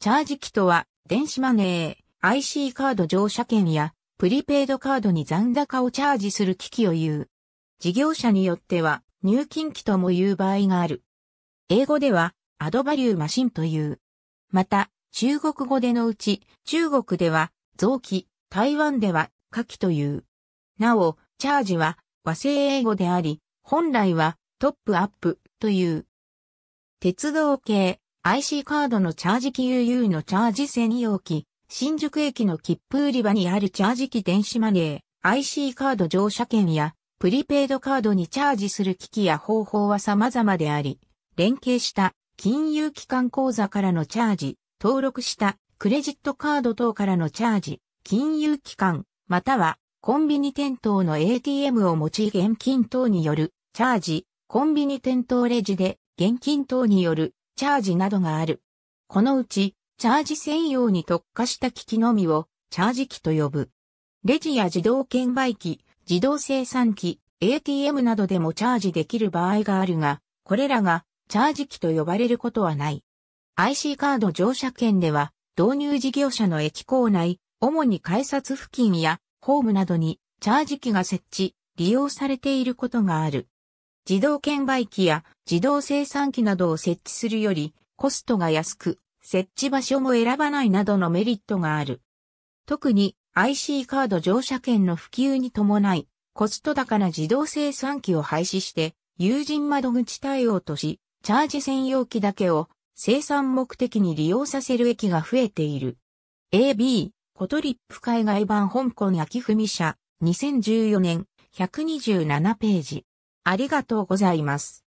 チャージ機とは、電子マネー、IC カード乗車券や、プリペイドカードに残高をチャージする機器を言う。事業者によっては、入金機とも言う場合がある。英語では、アドバリューマシンという。また、中国語でのうち、中国では、臓器、台湾では、火器という。なお、チャージは、和製英語であり、本来は、トップアップという。鉄道系、IC カードのチャージ機 UU のチャージ専用機、新宿駅の切符売り場にあるチャージ機電子マネー、IC カード乗車券や、プリペイドカードにチャージする機器や方法は様々であり、連携した金融機関口座からのチャージ、登録したクレジットカード等からのチャージ、金融機関、またはコンビニ店頭の ATM を用い現金等によるチャージ、コンビニ店頭レジで現金等によるチャージなどがある。このうち、チャージ専用に特化した機器のみを、チャージ機と呼ぶ。レジや自動券売機、自動生産機、ATM などでもチャージできる場合があるが、これらがチャージ機と呼ばれることはない。IC カード乗車券では、導入事業者の駅構内、主に改札付近やホームなどにチャージ機が設置、利用されていることがある。自動券売機や自動生産機などを設置するよりコストが安く、設置場所も選ばないなどのメリットがある。特に IC カード乗車券の普及に伴い、コスト高な自動生産機を廃止して、有人窓口対応とし、チャージ専用機だけを生産目的に利用させる駅が増えている。AB、コトリップ海外版香港秋文社、2014年、127ページ。ありがとうございます。